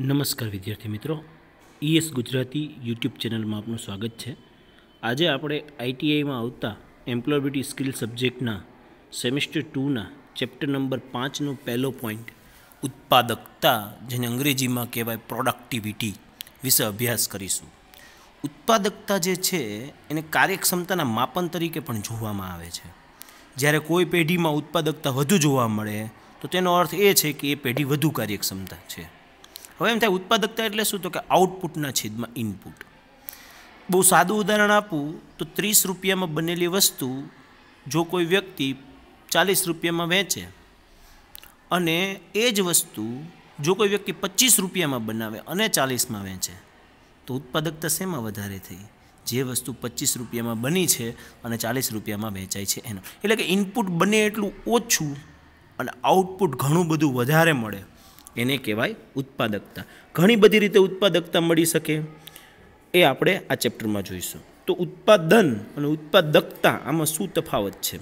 નમસ્કાર વિદ્યાર્થી મિત્રો ઈએસ e ગુજરાતી યુટ્યુબ ચેનલમાં આપનું સ્વાગત છે આજે આપણે આઈટીઆઈમાં આવતા એમ્પ્લોયબિલિટી સ્કિલ સબ્જેક્ટના સેમેસ્ટર ટુના ચેપ્ટર નંબર પાંચનો પહેલો પોઈન્ટ ઉત્પાદકતા જેને અંગ્રેજીમાં કહેવાય પ્રોડક્ટિવિટી વિશે અભ્યાસ કરીશું ઉત્પાદકતા જે છે એને કાર્યક્ષમતાના માપન તરીકે પણ જોવામાં આવે છે જ્યારે કોઈ પેઢીમાં ઉત્પાદકતા વધુ જોવા મળે તો તેનો અર્થ એ છે કે એ પેઢી વધુ કાર્યક્ષમતા છે હવે એમ થાય ઉત્પાદકતા એટલે શું તો કે આઉટપુટના છેદમાં ઇનપુટ બહુ સાદું ઉદાહરણ આપું તો ત્રીસ રૂપિયામાં બનેલી વસ્તુ જો કોઈ વ્યક્તિ ચાલીસ રૂપિયામાં વેચે અને એ જ વસ્તુ જો કોઈ વ્યક્તિ પચીસ રૂપિયામાં બનાવે અને ચાલીસમાં વેચે તો ઉત્પાદકતા શેમાં વધારે થઈ જે વસ્તુ પચીસ રૂપિયામાં બની છે અને ચાલીસ રૂપિયામાં વેચાય છે એનો એટલે કે ઇનપુટ બને એટલું ઓછું અને આઉટપુટ ઘણું બધું વધારે મળે એને કહેવાય ઉત્પાદકતા ઘણી બધી રીતે ઉત્પાદકતા મળી શકે એ આપણે આ ચેપ્ટરમાં જોઈશું તો ઉત્પાદન અને ઉત્પાદકતા આમાં શું તફાવત છે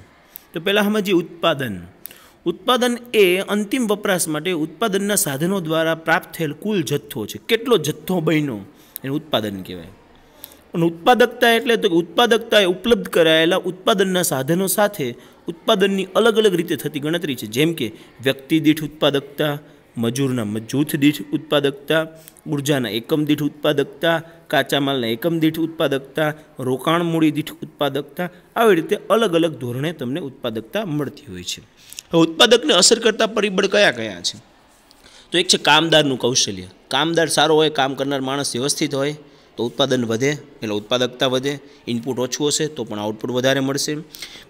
તો પહેલાં સમજીએ ઉત્પાદન ઉત્પાદન એ અંતિમ વપરાશ માટે ઉત્પાદનના સાધનો દ્વારા પ્રાપ્ત થયેલ કુલ જથ્થો છે કેટલો જથ્થો બન્યો એને ઉત્પાદન કહેવાય અને ઉત્પાદકતા એટલે તો ઉત્પાદકતા એ ઉપલબ્ધ કરાયેલા ઉત્પાદનના સાધનો સાથે ઉત્પાદનની અલગ અલગ રીતે થતી ગણતરી છે જેમ કે વ્યક્તિ દીઠ ઉત્પાદકતા મજૂરના જૂથ દીઠ ઉત્પાદકતા ઉર્જાના એકમ દીઠ ઉત્પાદકતા કાચા માલના એકમ દીઠ ઉત્પાદકતા રોકાણ મૂડી દીઠ ઉત્પાદકતા આવી રીતે અલગ અલગ ધોરણે તમને ઉત્પાદકતા મળતી હોય છે હવે ઉત્પાદકને અસર કરતા પરિબળ કયા કયા છે તો એક છે કામદારનું કૌશલ્ય કામદાર સારો હોય કામ કરનાર માણસ વ્યવસ્થિત હોય તો ઉત્પાદન વધે એટલે ઉત્પાદકતા વધે ઇનપુટ ઓછું હશે તો પણ આઉટપુટ વધારે મળશે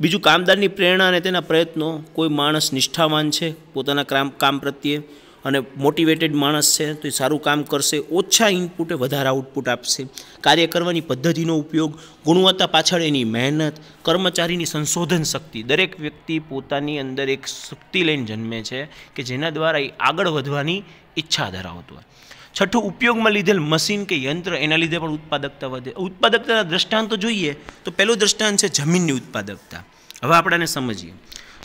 બીજું કામદારની પ્રેરણા અને તેના પ્રયત્નો કોઈ માણસ નિષ્ઠાવાન છે પોતાના કામ કામ પ્રત્યે અને મોટિવેટેડ માણસ છે તો એ સારું કામ કરશે ઓછા ઇનપુટે વધારે આઉટપુટ આપશે કાર્ય કરવાની પદ્ધતિનો ઉપયોગ ગુણવત્તા પાછળ એની મહેનત કર્મચારીની સંશોધન શક્તિ દરેક વ્યક્તિ પોતાની અંદર એક શક્તિ લઈને જન્મે છે કે જેના દ્વારા એ આગળ વધવાની ઈચ્છા ધરાવતો હોય છઠ્ઠું ઉપયોગમાં લીધેલ મશીન કે યંત્ર એના લીધે પણ ઉત્પાદકતા વધે ઉત્પાદકતાના દ્રષ્ટાંતો જોઈએ તો પહેલું દ્રષ્ટાંત છે જમીનની ઉત્પાદકતા હવે આપણે સમજીએ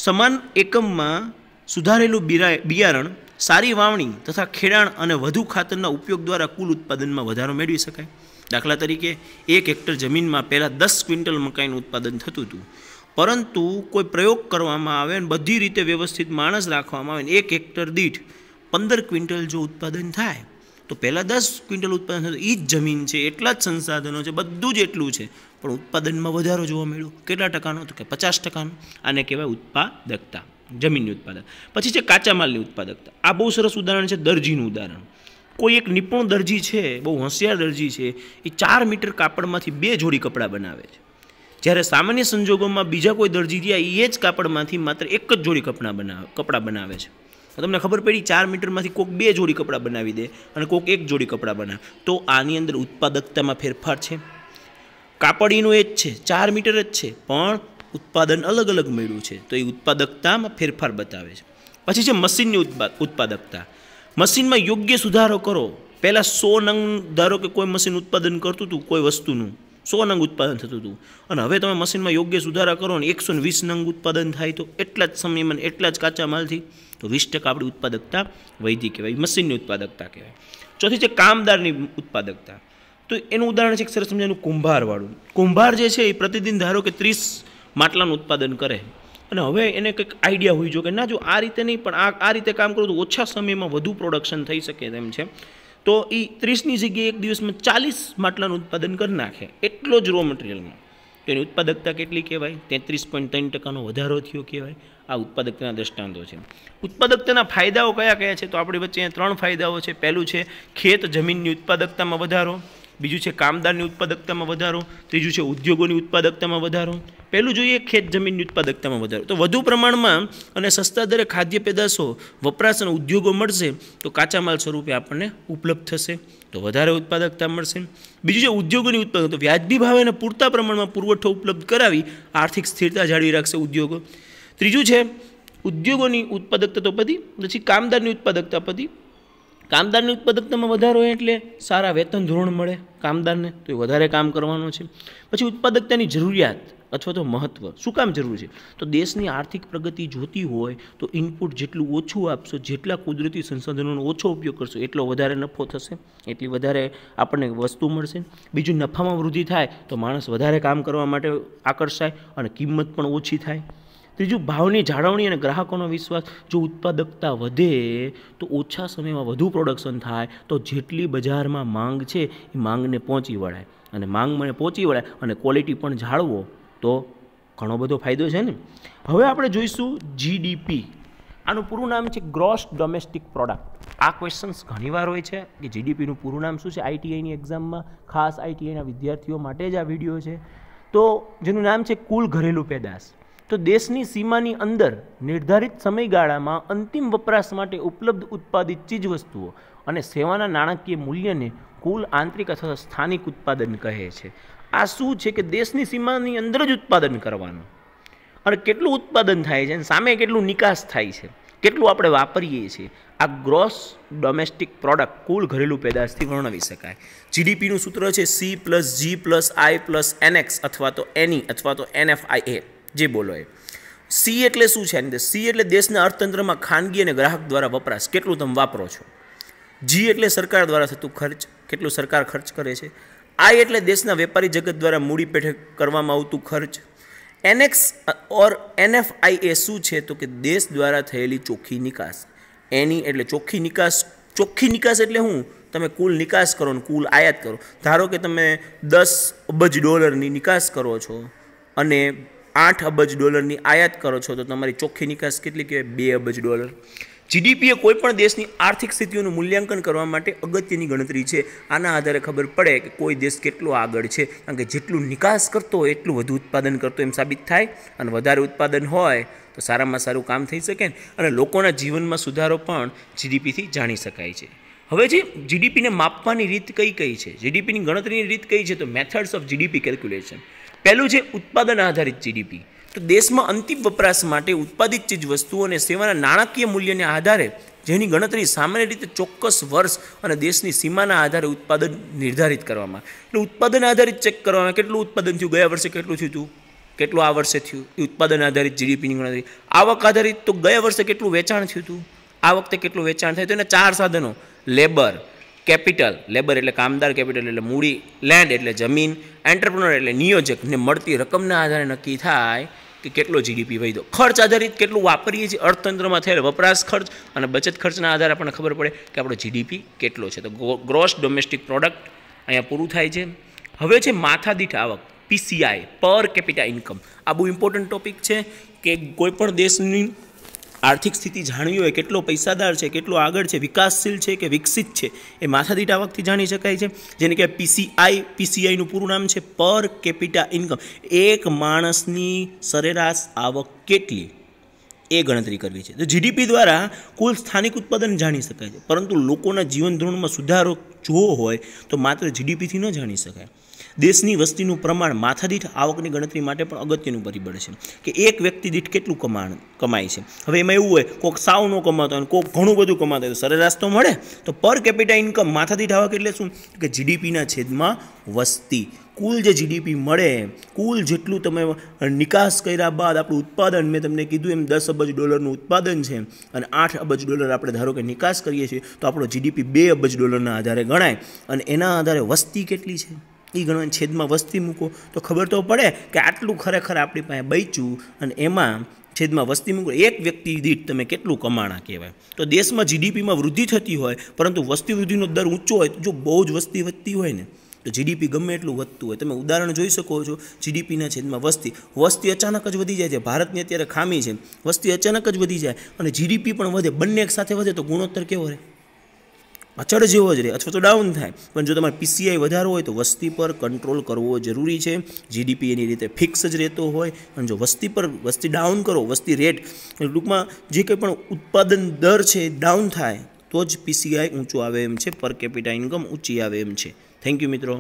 સમાન એકમમાં સુધારેલું બિયારણ સારી વાવણી તથા ખેડાણ અને વધુ ખાતરના ઉપયોગ દ્વારા કુલ ઉત્પાદનમાં વધારો મેળવી શકાય દાખલા તરીકે એક હેક્ટર જમીનમાં પહેલાં દસ ક્વિન્ટલ મકાઈનું ઉત્પાદન થતું હતું પરંતુ કોઈ પ્રયોગ કરવામાં આવે અને બધી રીતે વ્યવસ્થિત માણસ રાખવામાં આવે એક હેક્ટર દીઠ પંદર ક્વિન્ટલ જો ઉત્પાદન થાય તો પહેલાં દસ ક્વિન્ટલ ઉત્પાદન થતું એ જ જમીન છે એટલા જ સંસાધનો છે બધું જ એટલું છે પણ ઉત્પાદનમાં વધારો જોવા મળ્યો કેટલા ટકાનો તો કે પચાસ ટકાનો આને કહેવાય ઉત્પાદકતા જમીનની ઉત્પાદક પછી છે કાચા માલની ઉત્પાદકતા આ બહુ સરસ ઉદાહરણ છે દરજીનું ઉદાહરણ કોઈ એક નિપુણ દરજી છે બહુ હોશિયાર દરજી છે એ ચાર મીટર કાપડમાંથી બે જોડી કપડાં બનાવે છે જ્યારે સામાન્ય સંજોગોમાં બીજા કોઈ દરજી રહ્યા એ જ કાપડમાંથી માત્ર એક જ જોડી કપડાં બનાવે કપડાં બનાવે છે તમને ખબર પડી ચાર મીટરમાંથી કોઈક બે જોડી કપડાં બનાવી દે અને કોઈક એક જોડી કપડાં બનાવે તો આની અંદર ઉત્પાદકતામાં ફેરફાર છે કાપડીનું એ જ છે ચાર મીટર જ છે પણ ઉત્પાદન અલગ અલગ મળ્યું છે તો એ ઉત્પાદકતામાં ફેરફાર બતાવે છે પછી છે મશીનની ઉત્પાદકતા મશીનમાં યોગ્ય સુધારો કરો પહેલાં સો નંગ ધારો કે કોઈ મશીન ઉત્પાદન કરતું હતું કોઈ વસ્તુનું સો નંગ ઉત્પાદન થતું હતું અને હવે તમે મશીનમાં યોગ્ય સુધારા કરો ને એકસો વીસ નંગ ઉત્પાદન થાય તો એટલા જ સમયમાં એટલા જ કાચા માલથી તો વીસ ટકા આપણી ઉત્પાદકતા વૈધી કહેવાય મશીનની ઉત્પાદકતા કહેવાય ચોથી છે કામદારની ઉત્પાદકતા તો એનું ઉદાહરણ છે એક સરસ સમજાનું કુંભારવાળું કુંભાર જે છે એ પ્રતિદિન ધારો કે ત્રીસ માટલાનું ઉત્પાદન કરે અને હવે એને કંઈક આઈડિયા હોઈ જો કે ના જો આ રીતે નહીં પણ આ આ રીતે કામ કરું તો ઓછા સમયમાં વધુ પ્રોડક્શન થઈ શકે તેમ છે તો એ ત્રીસની જગ્યાએ એક દિવસમાં ચાલીસ માટલાનું ઉત્પાદન કરી નાખે એટલો જ રો મટીરિયલમાં તેની ઉત્પાદકતા કેટલી કહેવાય તેત્રીસ પોઈન્ટ ત્રણ ટકાનો વધારો થયો કહેવાય આ ઉત્પાદકતાના દ્રષ્ટાંતો છે ઉત્પાદકતાના ફાયદાઓ કયા કયા છે તો આપણી વચ્ચે ત્રણ ફાયદાઓ છે પહેલું છે ખેત જમીનની ઉત્પાદકતામાં વધારો બીજું છે કામદારની ઉત્પાદકતામાં વધારો ત્રીજું છે ઉદ્યોગોની ઉત્પાદકતામાં વધારો પહેલું જોઈએ ખેત જમીનની ઉત્પાદકતામાં વધારો તો વધુ પ્રમાણમાં અને સસ્તા દરે ખાદ્ય પેદાશો વપરાશ અને ઉદ્યોગો મળશે તો કાચા માલ સ્વરૂપે આપણને ઉપલબ્ધ થશે તો વધારે ઉત્પાદકતા મળશે બીજું છે ઉદ્યોગોની ઉત્પાદક તો વ્યાજબી ભાવે પૂરતા પ્રમાણમાં પુરવઠો ઉપલબ્ધ કરાવી આર્થિક સ્થિરતા જાળવી રાખશે ઉદ્યોગો ત્રીજું છે ઉદ્યોગોની ઉત્પાદકતા તો પતી પછી કામદારની ઉત્પાદકતા પતી કામદારની ઉત્પાદકતામાં વધારો એટલે સારા વેતન ધોરણ મળે કામદારને તો એ વધારે કામ કરવાનો છે પછી ઉત્પાદકતાની જરૂરિયાત અથવા તો મહત્ત્વ શું કામ જરૂર છે તો દેશની આર્થિક પ્રગતિ જોતી હોય તો ઇનપુટ જેટલું ઓછું આપશો જેટલા કુદરતી સંસાધનોનો ઓછો ઉપયોગ કરશો એટલો વધારે નફો થશે એટલી વધારે આપણને વસ્તુ મળશે બીજું નફામાં વૃદ્ધિ થાય તો માણસ વધારે કામ કરવા માટે આકર્ષાય અને કિંમત પણ ઓછી થાય ત્રીજું ભાવની જાળવણી અને ગ્રાહકોનો વિશ્વાસ જો ઉત્પાદકતા વધે તો ઓછા સમયમાં વધુ પ્રોડક્શન થાય તો જેટલી બજારમાં માંગ છે એ માંગને પહોંચી વળાય અને માંગ મને પહોંચી વળાય અને ક્વોલિટી પણ જાળવો તો ઘણો બધો ફાયદો છે ને હવે આપણે જોઈશું જીડીપી આનું પૂરું નામ છે ગ્રોસ ડોમેસ્ટિક પ્રોડક્ટ આ ક્વેશ્ચન્સ ઘણીવાર હોય છે કે જીડીપીનું પૂરું નામ શું છે આઈટીઆઈની એક્ઝામમાં ખાસ આઈટીઆઈના વિદ્યાર્થીઓ માટે જ આ વિડીયો છે તો જેનું નામ છે કુલ ઘરેલું પેદાશ તો દેશની સીમાની અંદર નિર્ધારિત સમયગાળામાં અંતિમ વપરાશ માટે ઉપલબ્ધ ઉત્પાદિત ચીજવસ્તુઓ અને સેવાના નાણાકીય મૂલ્યને કુલ આંતરિક અથવા સ્થાનિક ઉત્પાદન કહે છે આ શું છે કે દેશની સીમાની અંદર જ ઉત્પાદન કરવાનું અને કેટલું ઉત્પાદન થાય છે અને સામે કેટલું નિકાસ થાય છે કેટલું આપણે વાપરીએ છીએ આ ગ્રોસ ડોમેસ્ટિક પ્રોડક્ટ કુલ ઘરેલું પેદાશથી વર્ણવી શકાય જીડીપીનું સૂત્ર છે C plus G plus I plus NX અથવા તો એની e અથવા તો એનએફઆઈએ જે બોલો એ સી એટલે શું છે અંદર સી એટલે દેશના અર્થતંત્રમાં ખાનગી અને ગ્રાહક દ્વારા વપરાશ કેટલું તમે વાપરો છો જી એટલે સરકાર દ્વારા થતું ખર્ચ કેટલું સરકાર ખર્ચ કરે છે આઈ એટલે દેશના વેપારી જગત દ્વારા મૂડી પેઠે કરવામાં આવતું ખર્ચ એનએક્સ ઓર એનએફઆઈ એ શું છે તો કે દેશ દ્વારા થયેલી ચોખ્ખી નિકાસ એની એટલે ચોખ્ખી નિકાસ ચોખ્ખી નિકાસ એટલે શું તમે કુલ નિકાસ કરો ને કુલ આયાત કરો ધારો કે તમે દસ અબજ ડોલરની નિકાસ કરો છો અને આઠ અબજ ડોલરની આયાત કરો છો તો તમારી ચોખ્ખી નિકાસ કેટલી કહેવાય બે અબજ ડોલર જીડીપી એ કોઈપણ દેશની આર્થિક સ્થિતિઓનું મૂલ્યાંકન કરવા માટે અગત્યની ગણતરી છે આના આધારે ખબર પડે કે કોઈ દેશ કેટલો આગળ છે કારણ કે જેટલું નિકાસ કરતો હોય એટલું વધુ ઉત્પાદન કરતો એમ સાબિત થાય અને વધારે ઉત્પાદન હોય તો સારામાં સારું કામ થઈ શકે અને લોકોના જીવનમાં સુધારો પણ જીડીપીથી જાણી શકાય છે હવે જે જીડીપીને માપવાની રીત કઈ કઈ છે જીડીપીની ગણતરીની રીત કઈ છે તો મેથડ્સ ઓફ જીડીપી કેલ્ક્યુલેશન પહેલું છે ઉત્પાદન આધારિત જીડીપી તો દેશમાં અંતિમ વપરાશ માટે ઉત્પાદિત ચીજ વસ્તુઓ અને સેવાના નાણાકીય મૂલ્યને આધારે જેની ગણતરી સામાન્ય રીતે ચોક્કસ વર્ષ અને દેશની સીમાના આધારે ઉત્પાદન નિર્ધારિત કરવામાં એટલે ઉત્પાદન આધારિત ચેક કરવામાં કેટલું ઉત્પાદન થયું ગયા વર્ષે કેટલું થયું હતું કેટલું આ વર્ષે થયું એ ઉત્પાદન આધારિત જીડીપીની ગણતરી આવક આધારિત તો ગયા વર્ષે કેટલું વેચાણ થયું હતું આ વખતે કેટલું વેચાણ થયું હતું એના ચાર સાધનો લેબર કેપિટલ લેબર એટલે કામદાર કેપિટલ એટલે મૂડી લેન્ડ એટલે જમીન એન્ટરપ્રનર એટલે નિયોજકને મળતી રકમના આધારે નક્કી થાય કે કેટલો જીડીપી વધ્યો ખર્ચ આધારિત કેટલું વાપરીએ છીએ અર્થતંત્રમાં થયેલ વપરાશ ખર્ચ અને બચત ખર્ચના આધારે આપણને ખબર પડે કે આપણો જીડીપી કેટલો છે તો ગ્રોસ ડોમેસ્ટિક પ્રોડક્ટ અહીંયા પૂરું થાય છે હવે છે માથાદીઠ આવક પીસીઆઈ પર કેપિટા ઇન્કમ આ બહુ ઇમ્પોર્ટન્ટ ટોપિક છે કે કોઈપણ દેશની આર્થિક સ્થિતિ જાણવી હોય કેટલો પૈસાદાર છે કેટલો આગળ છે વિકાસશીલ છે કે વિકસિત છે એ માથાદીઠ આવકથી જાણી શકાય છે જેને કે પીસીઆઈ પીસીઆઈનું પૂરું નામ છે પર કેપિટા ઇન્કમ એક માણસની સરેરાશ આવક કેટલી એ ગણતરી કરવી છે તો જીડીપી દ્વારા કુલ સ્થાનિક ઉત્પાદન જાણી શકાય છે પરંતુ લોકોના જીવનધોરણમાં સુધારો જોવો હોય તો માત્ર જીડીપીથી ન જાણી શકાય દેશની વસ્તીનું પ્રમાણ માથાદીઠ આવકની ગણતરી માટે પણ અગત્યનું પરિબળ છે કે એક વ્યક્તિ દીઠ કેટલું કમાણ કમાય છે હવે એમાં એવું હોય કોઈક સાવ ન કમાતો અને કોઈક ઘણું બધું કમાતો હોય સરેરાશ તો મળે તો પર કેપિટા ઇન્કમ માથાદીઠ આવક એટલે શું કે જીડીપીના છેદમાં વસ્તી કુલ જે જીડીપી મળે કુલ જેટલું તમે નિકાસ કર્યા બાદ આપણું ઉત્પાદન મેં તમને કીધું એમ દસ અબજ ડોલરનું ઉત્પાદન છે અને આઠ અબજ ડોલર આપણે ધારો કે નિકાસ કરીએ છીએ તો આપણો જીડીપી બે અબજ ડોલરના આધારે ગણાય અને એના આધારે વસ્તી કેટલી છે એ ગણો છેદમાં વસ્તી મૂકો તો ખબર તો પડે કે આટલું ખરેખર આપણી પાસે બચ્યું અને એમાં છેદમાં વસ્તી મૂકો એક વ્યક્તિ દીઠ તમે કેટલું કમાણા કહેવાય તો દેશમાં જીડીપીમાં વૃદ્ધિ થતી હોય પરંતુ વસ્તી વૃદ્ધિનો દર ઊંચો હોય તો જો બહુ જ વસ્તી વધતી હોય ને તો જીડીપી ગમે એટલું વધતું હોય તમે ઉદાહરણ જોઈ શકો છો જીડીપીના છેદમાં વસ્તી વસ્તી અચાનક જ વધી જાય છે ભારતની અત્યારે ખામી છે વસ્તી અચાનક જ વધી જાય અને જીડીપી પણ વધે બંને એક સાથે વધે તો ગુણોત્તર કેવો રહે અચળ જેવો જ રહે અથવા તો ડાઉન થાય પણ જો તમારે પીસીઆઈ વધારો હોય તો વસ્તી પર કંટ્રોલ કરવો જરૂરી છે જીડીપી એની રીતે ફિક્સ જ રહેતો હોય અને જો વસ્તી પર વસ્તી ડાઉન કરો વસ્તી રેટ ટૂંકમાં જે કંઈ પણ ઉત્પાદન દર છે ડાઉન થાય તો જ પીસીઆઈ ઊંચું આવે એમ છે પર કેપિટા ઇન્કમ ઊંચી આવે એમ છે થેન્ક યુ મિત્રો